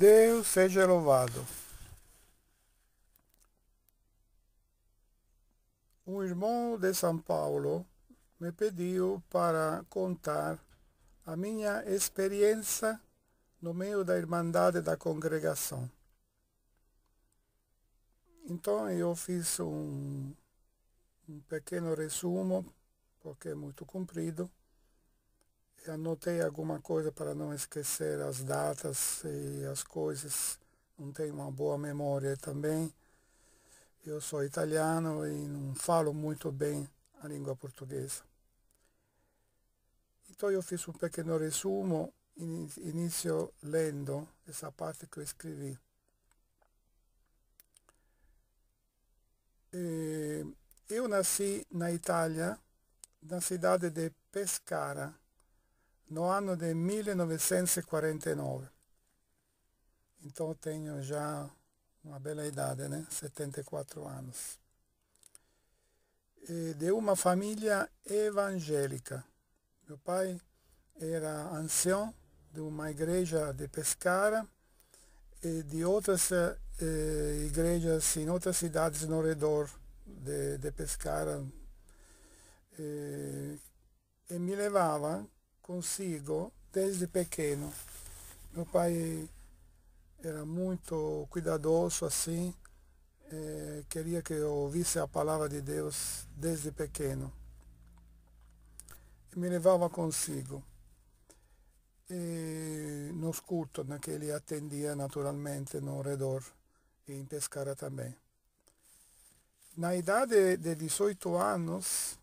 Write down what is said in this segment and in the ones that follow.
Deus seja louvado. Um irmão de São Paulo me pediu para contar a minha experiência no meio da Irmandade da Congregação. Então eu fiz um, um pequeno resumo, porque é muito comprido, anotei alguma coisa para não esquecer as datas e as coisas. Não tenho uma boa memória também. Eu sou italiano e não falo muito bem a língua portuguesa. Então eu fiz um pequeno resumo, início lendo essa parte que eu escrevi. Eu nasci na Itália, na cidade de Pescara, no ano de 1949. Então tenho já uma bela idade, né? 74 anos. E de uma família evangélica. Meu pai era ancião de uma igreja de Pescara e de outras eh, igrejas em outras cidades no redor de, de Pescara. E, eh, e me levava consigo desde pequeno. Meu pai era muito cuidadoso assim, eh, queria que eu ouvisse a palavra de Deus desde pequeno. E me levava consigo. E nos cultos né, que ele atendia naturalmente no redor e em Pescara também. Na idade de 18 anos,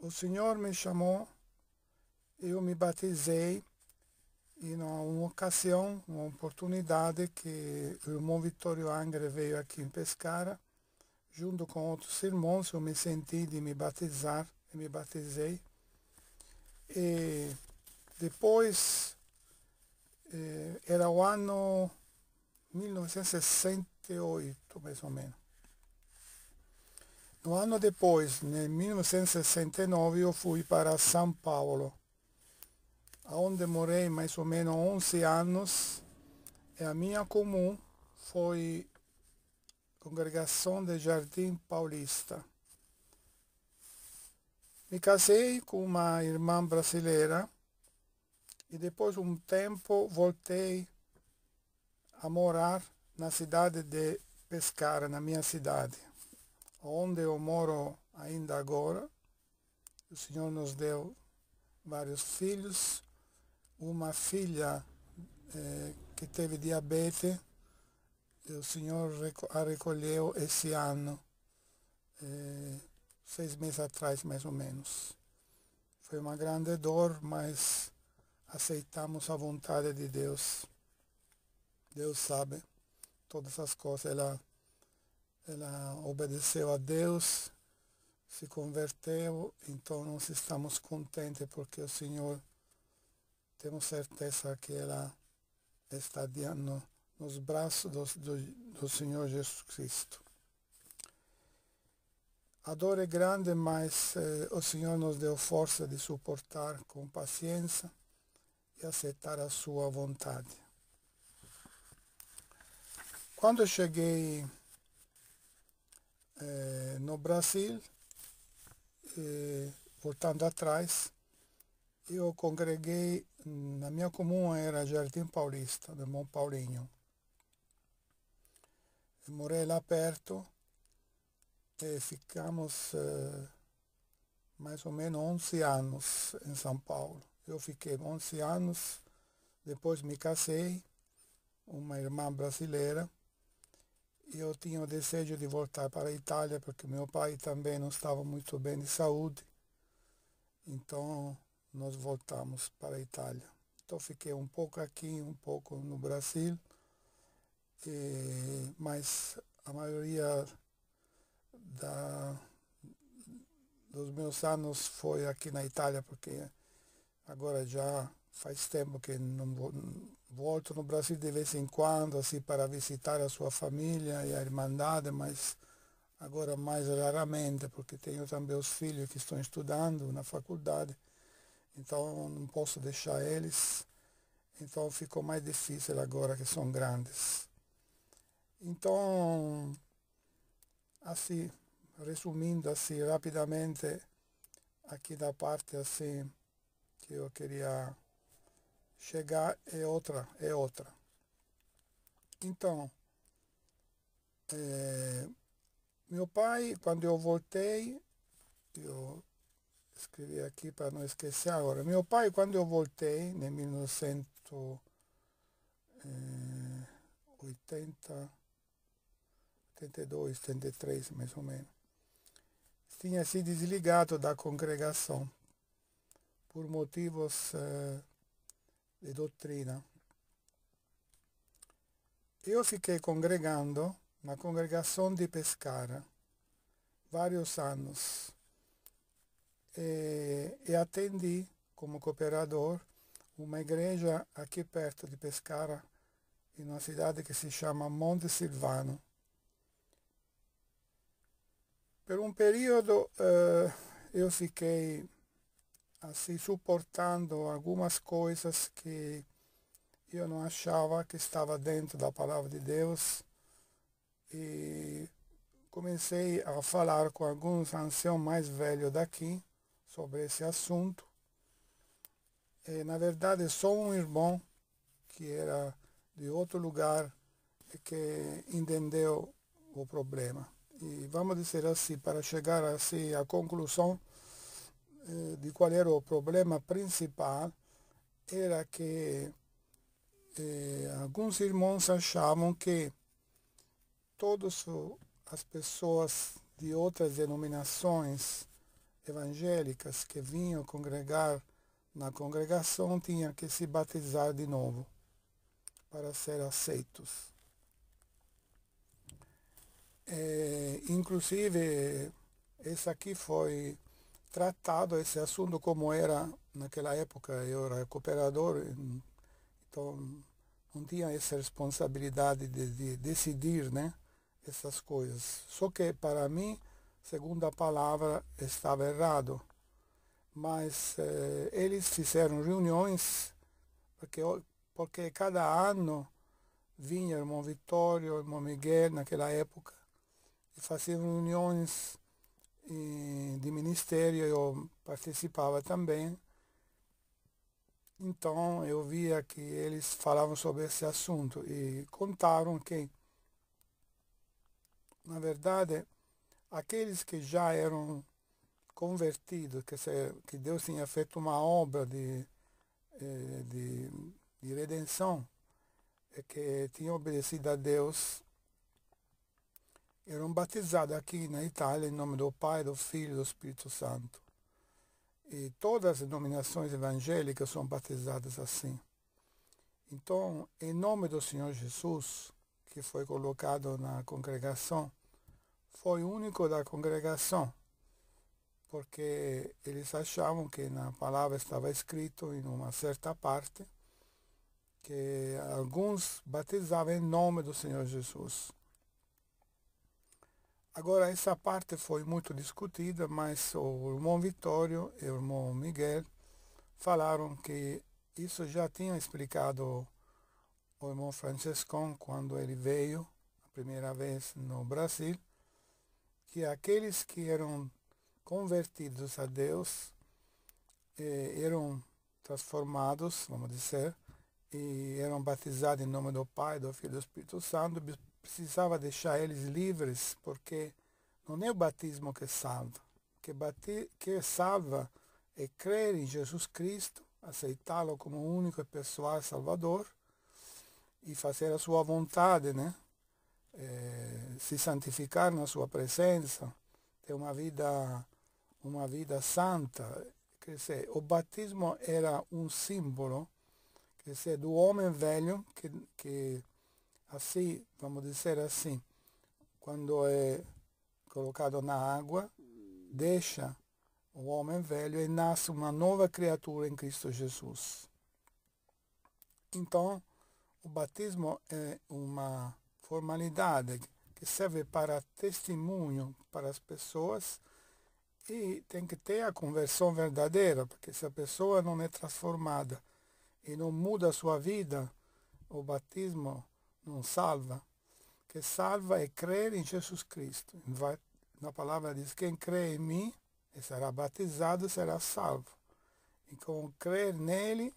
o Senhor me chamou eu me batizei e numa ocasião, uma oportunidade que o irmão Vittorio Angre veio aqui em Pescara, junto com outros irmãos, eu me senti de me batizar e me batizei. E depois, eh, era o ano 1968, mais ou menos. No ano depois, né, em 1969, eu fui para São Paulo onde morei mais ou menos 11 anos, e é a minha comum foi Congregação de Jardim Paulista. Me casei com uma irmã brasileira e depois de um tempo voltei a morar na cidade de Pescara, na minha cidade, onde eu moro ainda agora. O Senhor nos deu vários filhos uma filha eh, que teve diabetes, o senhor a recolheu esse ano, eh, seis meses atrás mais ou menos. Foi uma grande dor, mas aceitamos a vontade de Deus. Deus sabe todas as coisas. Ela, ela obedeceu a Deus, se converteu, então nós estamos contentes porque o Senhor temos certeza que ela está no, nos braços do, do, do Senhor Jesus Cristo. A dor é grande, mas eh, o Senhor nos deu força de suportar com paciência e aceitar a sua vontade. Quando eu cheguei eh, no Brasil, eh, voltando atrás, eu congreguei na minha comum era Jardim Paulista, do Mão Paulinho. Eu morei lá perto e ficamos eh, mais ou menos 11 anos em São Paulo. Eu fiquei 11 anos, depois me casei, uma irmã brasileira. Eu tinha o desejo de voltar para a Itália, porque meu pai também não estava muito bem de saúde. Então, nós voltamos para a Itália. Então fiquei um pouco aqui, um pouco no Brasil, e, mas a maioria da, dos meus anos foi aqui na Itália, porque agora já faz tempo que não volto no Brasil de vez em quando, assim, para visitar a sua família e a Irmandade, mas agora mais raramente, porque tenho também os filhos que estão estudando na faculdade então não posso deixar eles. Então ficou mais difícil agora que são grandes. Então, assim, resumindo assim rapidamente, aqui da parte assim que eu queria chegar é outra, é outra. Então, é, meu pai, quando eu voltei, eu escrevi aqui para não esquecer agora. Meu pai, quando eu voltei, em 1980, 82, 83, mais ou menos, tinha se desligado da congregação por motivos eh, de doutrina. Eu fiquei congregando na congregação de Pescara vários anos e, e atendi como cooperador uma igreja aqui perto de Pescara, em uma cidade que se chama Monte Silvano. Por um período eu eh, fiquei assim ah, suportando algumas coisas que eu não achava que estava dentro da palavra de Deus e comecei a falar com alguns anciãos mais velhos daqui sobre esse assunto. E, é, na verdade, é só um irmão que era de outro lugar que entendeu o problema. E vamos dizer assim, para chegar assim à conclusão eh, de qual era o problema principal, era que eh, alguns irmãos achavam que todas as pessoas de outras denominações evangélicas que vinham congregar na congregação tinham que se batizar de novo para ser aceitos. É, inclusive, esse aqui foi tratado, esse assunto, como era naquela época, eu era cooperador, então não tinha essa responsabilidade de, de decidir né, essas coisas. Só que, para mim, segundo a palavra, estava errado. Mas eh, eles fizeram reuniões, porque, porque cada ano vinha o irmão Vitório, o irmão Miguel, naquela época, e faziam reuniões e, eh, de ministério, eu participava também. Então eu via que eles falavam sobre esse assunto e contaram que, na verdade, aqueles que já eram convertidos, que, se, que Deus tinha feito uma obra de, eh, de, de redenção, é que tinham obedecido a Deus, eram batizados aqui na Itália em nome do Pai, do Filho e do Espírito Santo. E todas as denominações evangélicas são batizadas assim. Então, em nome do Senhor Jesus, que foi colocado na congregação, foi único da congregação, porque eles achavam que na palavra estava escrito, em uma certa parte, que alguns batizavam em nome do Senhor Jesus. Agora, essa parte foi muito discutida, mas o irmão Vitório e o irmão Miguel falaram que isso já tinha explicado o irmão Francescon quando ele veio a primeira vez no Brasil, que aqueles que eram convertidos a Deus eh, eram transformados, vamos dizer, e eram batizados em nome do Pai, do Filho e do Espírito Santo, precisava deixar eles livres, porque não é o batismo que salva. Que, bate, que salva é crer em Jesus Cristo, aceitá-lo como único e pessoal Salvador e fazer a sua vontade, né? eh, se santificar na sua presença, ter uma vida, uma vida santa. Quer dizer, o batismo era um símbolo quer dizer, do homem velho que, que assim, vamos dizer assim, quando é colocado na água, deixa o homem velho e nasce uma nova criatura em Cristo Jesus. Então, o batismo é uma formalidade que serve para testemunho para as pessoas e tem que ter a conversão verdadeira, porque se a pessoa não é transformada e não muda a sua vida, o batismo não salva. O que salva é crer em Jesus Cristo. Na palavra diz: quem crê em mim e será batizado será salvo. e com crer nele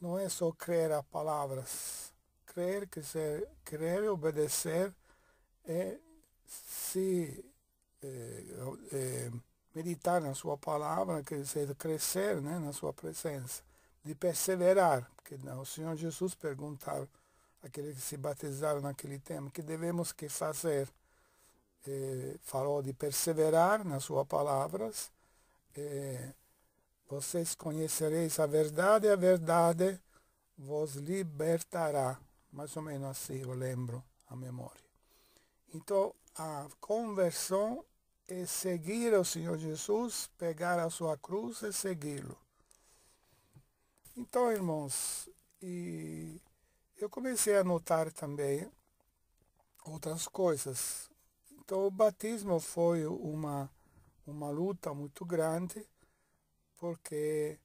não é só crer a palavras, crer, quiser, querer obedecer é se é, é, meditar na sua palavra, que dizer, crescer né, na sua presença, de perseverar, porque o Senhor Jesus perguntava aqueles que se batizaram naquele tempo, que devemos que fazer? É, falou de perseverar nas suas palavras, é, vocês conhecereis a verdade, a verdade vos libertará mais ou menos assim, eu lembro a memória. Então, a conversão é seguir o Senhor Jesus, pegar a sua cruz e segui-lo. Então, irmãos, e eu comecei a notar também outras coisas. Então, o batismo foi uma, uma luta muito grande, porque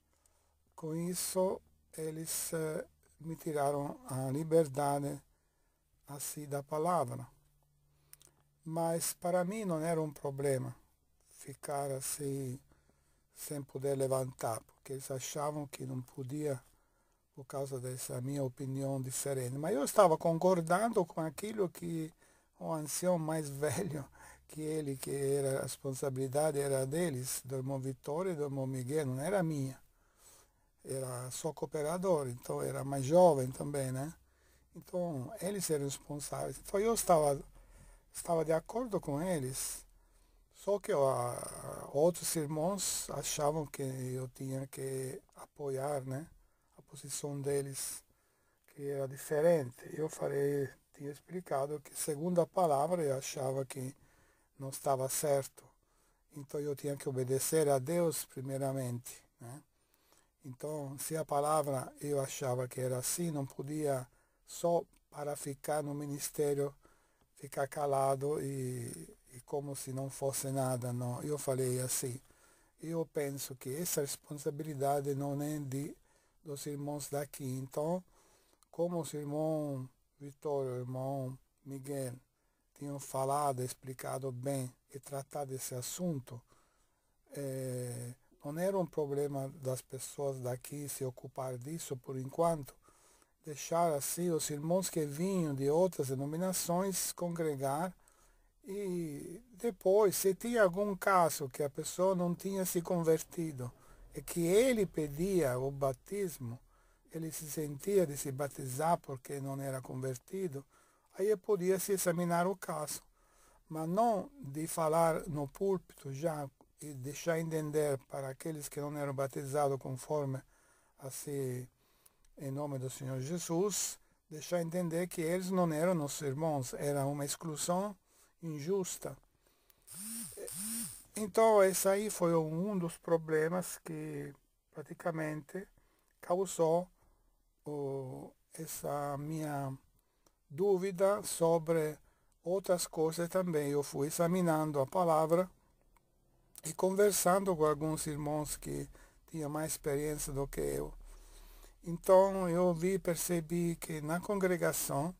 com isso eles me tiraram a liberdade assim da palavra. Né? Mas para mim não era um problema ficar assim sem poder levantar, porque eles achavam que não podia por causa dessa minha opinião diferente. Mas eu estava concordando com aquilo que o ancião mais velho, que ele, que era a responsabilidade era deles, do irmão Vitória e do irmão Miguel, não era minha era só cooperador, então era mais jovem também, né? Então, eles eram responsáveis. Então, eu estava, estava de acordo com eles, só que a, outros irmãos achavam que eu tinha que apoiar né, a posição deles, que era diferente. Eu falei, tinha explicado que, segundo a palavra, eu achava que não estava certo. Então, eu tinha que obedecer a Deus, primeiramente. Né? Então, se a palavra eu achava que era assim, não podia só para ficar no ministério, ficar calado e, e como se não fosse nada. Não, eu falei assim. Eu penso que essa responsabilidade não é de, dos irmãos daqui. Então, como os irmãos Vitório, o irmão Miguel, tinham falado, explicado bem e tratado esse assunto, eh, não era um problema das pessoas daqui se ocupar disso por enquanto, deixar assim os irmãos que vinham de outras denominações congregar e depois, se tinha algum caso que a pessoa não tinha se convertido e que ele pedia o batismo, ele se sentia de se batizar porque não era convertido, aí podia se examinar o caso. Mas não de falar no púlpito já e deixar entender para aqueles que não eram batizados conforme a assim em nome do Senhor Jesus, deixar entender que eles não eram nossos irmãos, era uma exclusão injusta. Então, esse aí foi um dos problemas que praticamente causou oh, essa minha dúvida sobre outras coisas também. Eu fui examinando a palavra e conversando com alguns irmãos que tinham mais experiência do que eu, então eu vi e percebi que na congregação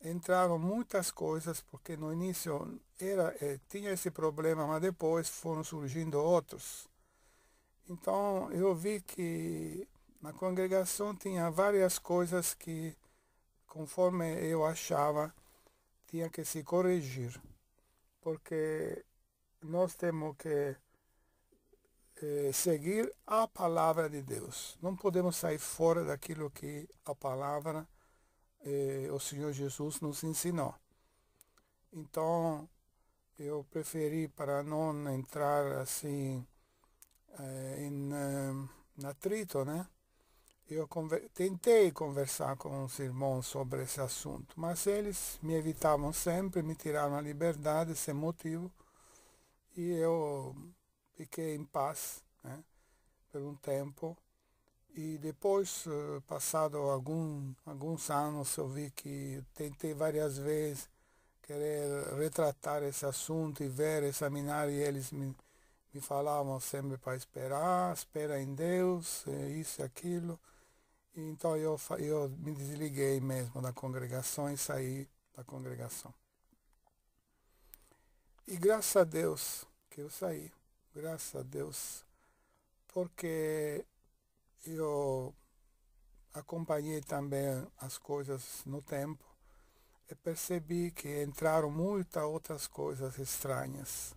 entraram muitas coisas, porque no início era, eh, tinha esse problema, mas depois foram surgindo outros. Então eu vi que na congregação tinha várias coisas que, conforme eu achava, tinha que se corrigir, porque nós temos que eh, seguir a palavra de Deus. Não podemos sair fora daquilo que a palavra, eh, o Senhor Jesus nos ensinou. Então, eu preferi para não entrar assim eh, em eh, atrito, né? Eu conver tentei conversar com os irmãos sobre esse assunto, mas eles me evitavam sempre, me tiraram a liberdade sem motivo e eu fiquei em paz né, por um tempo. E depois, eh, passado algum, alguns anos, eu vi que tentei várias vezes querer retratar esse assunto e ver, examinar, e eles me, me falavam sempre para esperar, espera em Deus, eh, isso e aquilo. então eu, eu me desliguei mesmo da congregação e saí da congregação. E graças a Deus que eu saí, graças a Deus, porque eu acompanhei também as coisas no tempo e percebi que entraram muitas outras coisas estranhas.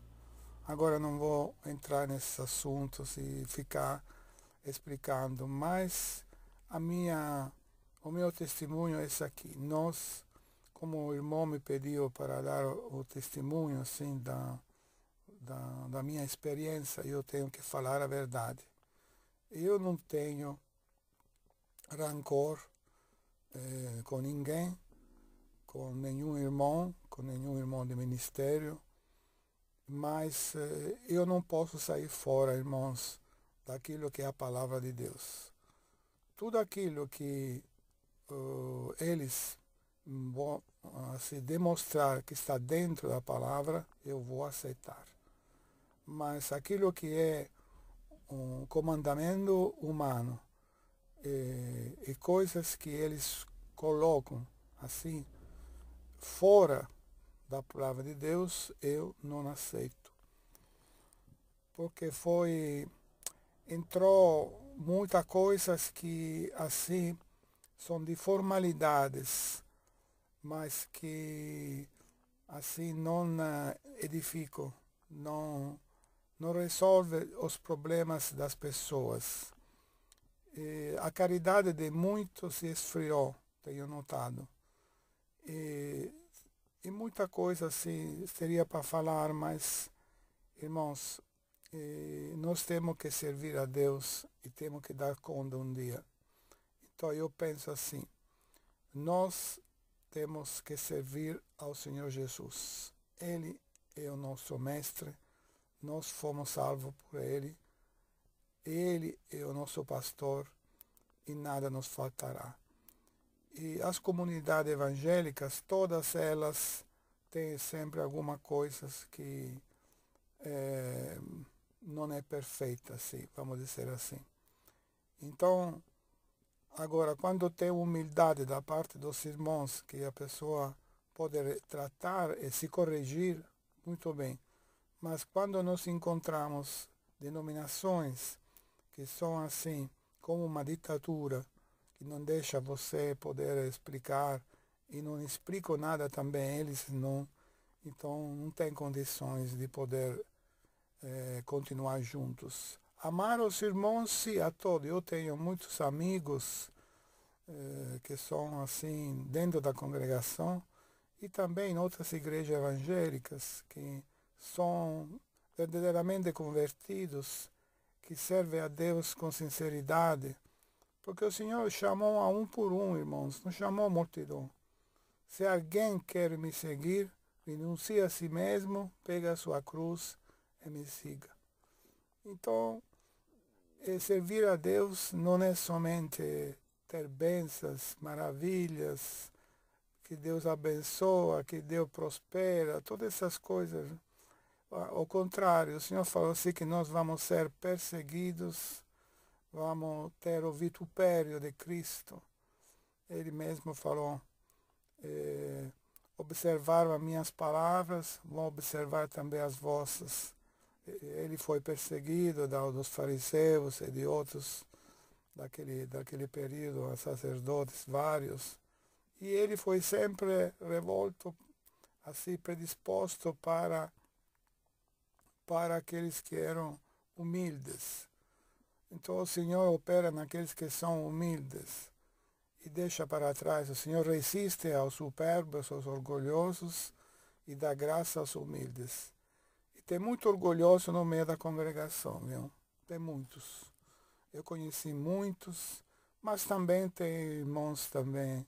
Agora não vou entrar nesses assuntos e ficar explicando, mas a minha, o meu testemunho é esse aqui. Nós como o irmão me pediu para dar o testemunho assim da, da, da minha experiência, eu tenho que falar a verdade. Eu não tenho rancor eh, com ninguém, com nenhum irmão, com nenhum irmão de ministério, mas eh, eu não posso sair fora, irmãos, daquilo que é a palavra de Deus. Tudo aquilo que uh, eles ah, se demonstrar que está dentro da palavra, eu vou aceitar. Mas aquilo que é um comandamento humano e, eh, e coisas que eles colocam assim, fora da palavra de Deus, eu não aceito. Porque foi. entrou muitas coisas que assim são de formalidades mas que assim não eh, edifico, não, não resolve os problemas das pessoas. E a caridade de muitos se esfriou, tenho notado. E, e muita coisa assim seria para falar, mas, irmãos, nós temos que servir a Deus e temos que dar conta um dia. Então eu penso assim, nós temos que servir ao Senhor Jesus. Ele é o nosso mestre, nós fomos salvos por ele, ele é o nosso pastor e nada nos faltará. E as comunidades evangélicas, todas elas têm sempre alguma coisa que é, não é perfeita, assim, vamos dizer assim. Então, Agora, quando tem humildade da parte dos irmãos, que a pessoa pode tratar e se corrigir, muito bem. Mas quando nós encontramos denominações que são assim, como uma ditadura, que não deixa você poder explicar e não explico nada também, eles não. Então, não tem condições de poder eh, continuar juntos. Amar os irmãos, sim, a todos. Eu tenho muitos amigos eh, que são assim, dentro da congregação e também em outras igrejas evangélicas que são verdadeiramente convertidos, que servem a Deus com sinceridade. Porque o Senhor chamou a um por um, irmãos, não chamou a multidão. Se alguém quer me seguir, renuncie a si mesmo, pega a sua cruz e me siga. Então, e eh, servir a Deus não é somente ter bênçãos, maravilhas, que Deus abençoa, que Deus prospera, todas essas coisas. Ao contrário, o Senhor falou assim que nós vamos ser perseguidos, vamos ter o vitupério de Cristo. Ele mesmo falou, eh, observaram as minhas palavras, vão observar também as vossas ele foi perseguido dos fariseus e de outros daquele, daquele período, sacerdotes vários. E ele foi sempre revolto, assim, predisposto para, para aqueles que eram humildes. Então o Senhor opera naqueles que são humildes e deixa para trás. O Senhor resiste aos superbos, aos orgulhosos e dá graça aos humildes tem muito orgulhoso no meio da congregação, viu? Tem muitos. Eu conheci muitos, mas também tem irmãos também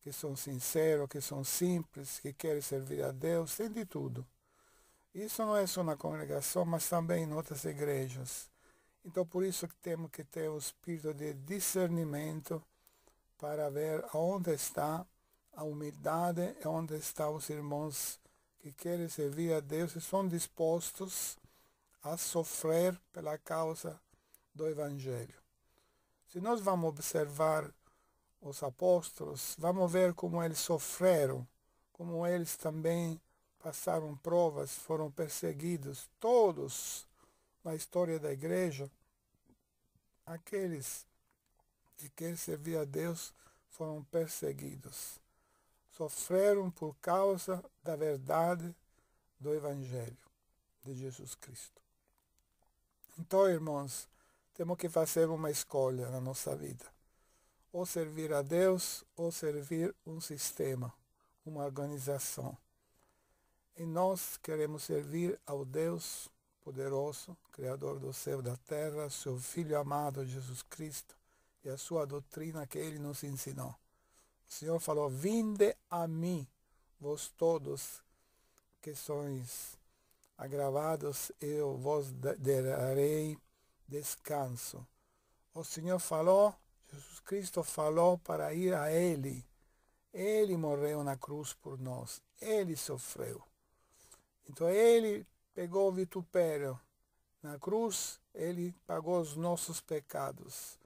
que são sinceros, que são simples, que querem servir a Deus, tem de tudo. Isso não é só na congregação, mas também em outras igrejas. Então, por isso que temos que ter o espírito de discernimento para ver onde está a humildade e onde estão os irmãos que querem servir a Deus e são dispostos a sofrer pela causa do Evangelho. Se nós vamos observar os apóstolos, vamos ver como eles sofreram, como eles também passaram provas, foram perseguidos, todos na história da igreja, aqueles que querem servir a Deus foram perseguidos sofreram por causa da verdade do Evangelho de Jesus Cristo. Então, irmãos, temos que fazer uma escolha na nossa vida: ou servir a Deus ou servir um sistema, uma organização. E nós queremos servir ao Deus poderoso, Criador do céu e da terra, seu Filho amado Jesus Cristo e a sua doutrina que ele nos ensinou. O Senhor falou: Vinde a mim, vós todos que sois agravados, eu vos darei descanso. O Senhor falou, Jesus Cristo falou para ir a Ele. Ele morreu na cruz por nós. Ele sofreu. Então Ele pegou o vitupério. Na cruz, Ele pagou os nossos pecados.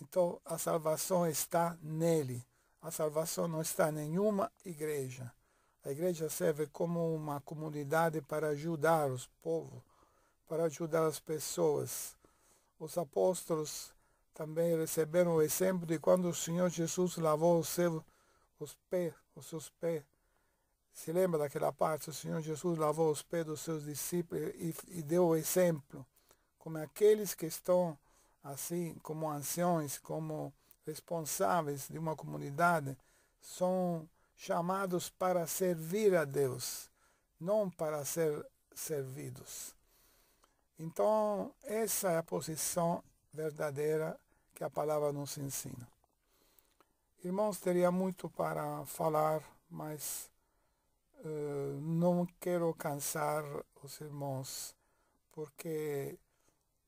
Então a salvação está nele. A salvação não está em nenhuma igreja. A igreja serve como uma comunidade para ajudar os povos, para ajudar as pessoas. Os apóstolos também receberam o exemplo de quando o Senhor Jesus lavou os seus, os pés, os seus pés. Se lembra daquela parte? O Senhor Jesus lavou os pés dos seus discípulos e, e deu o exemplo. Como aqueles que estão assim, como anciões, como responsáveis de uma comunidade são chamados para servir a Deus, não para ser servidos. Então, essa é a posição verdadeira que a palavra nos ensina. Irmãos, teria muito para falar, mas uh, não quero cansar os irmãos, porque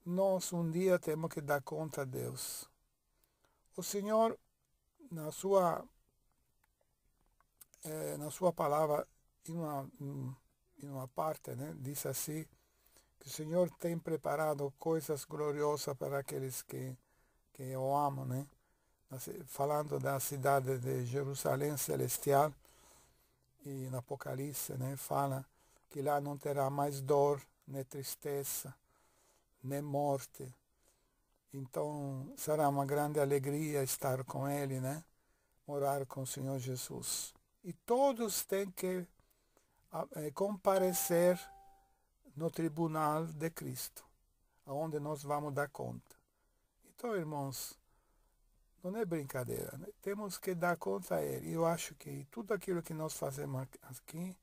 nós um dia temos que dar conta a Deus. O Senhor, na sua, eh, na sua palavra, em uma, em uma parte, né, diz assim, que o Senhor tem preparado coisas gloriosas para aqueles que, que eu amo, né? Falando da cidade de Jerusalém celestial, e no Apocalipse, né, fala que lá não terá mais dor, nem tristeza, nem morte, então será uma grande alegria estar com Ele, né? Morar com o Senhor Jesus. E todos têm que é, comparecer no tribunal de Cristo, aonde nós vamos dar conta. Então, irmãos, não é brincadeira, né? temos que dar conta a Ele. Eu acho que tudo aquilo que nós fazemos aqui,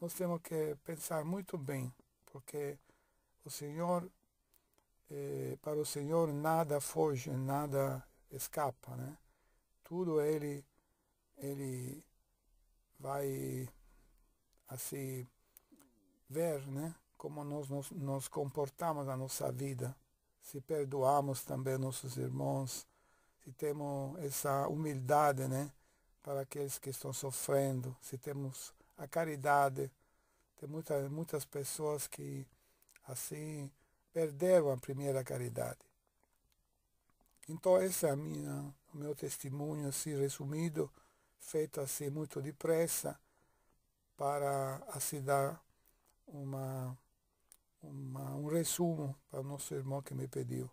nós temos que pensar muito bem, porque o Senhor eh, para o Senhor nada foge, nada escapa, né? Tudo ele ele vai assim ver, né? Como nós nos, nos comportamos na nossa vida, se perdoamos também nossos irmãos, se temos essa humildade, né? Para aqueles que estão sofrendo, se temos a caridade. Tem muitas muitas pessoas que assim perderam a primeira caridade. Então, esse é minha, o meu testemunho, assim, resumido, feito assim muito depressa, para assim dar uma, uma, um resumo para o nosso irmão que me pediu.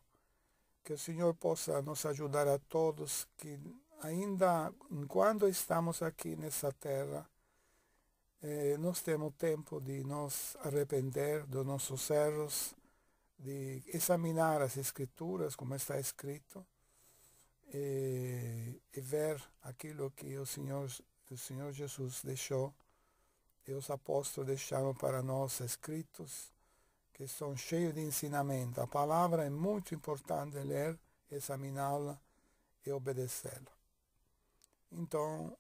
Que o Senhor possa nos ajudar a todos que ainda enquanto estamos aqui nessa terra, eh, nós temos tempo de nos arrepender dos nossos erros, de examinar as escrituras, como está escrito, e, eh, e ver aquilo que o Senhor, o Senhor Jesus deixou e os apóstolos deixaram para nós escritos, que são cheios de ensinamento. A palavra é muito importante ler, examiná-la e obedecê-la. Então,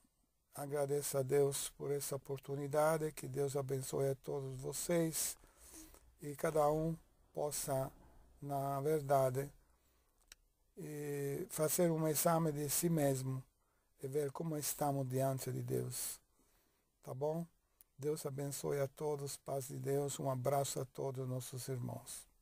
agradeço a Deus por essa oportunidade, que Deus abençoe a todos vocês e cada um possa, na verdade, fazer um exame de si mesmo e ver como estamos diante de Deus. Tá bom? Deus abençoe a todos, paz de Deus, um abraço a todos nossos irmãos.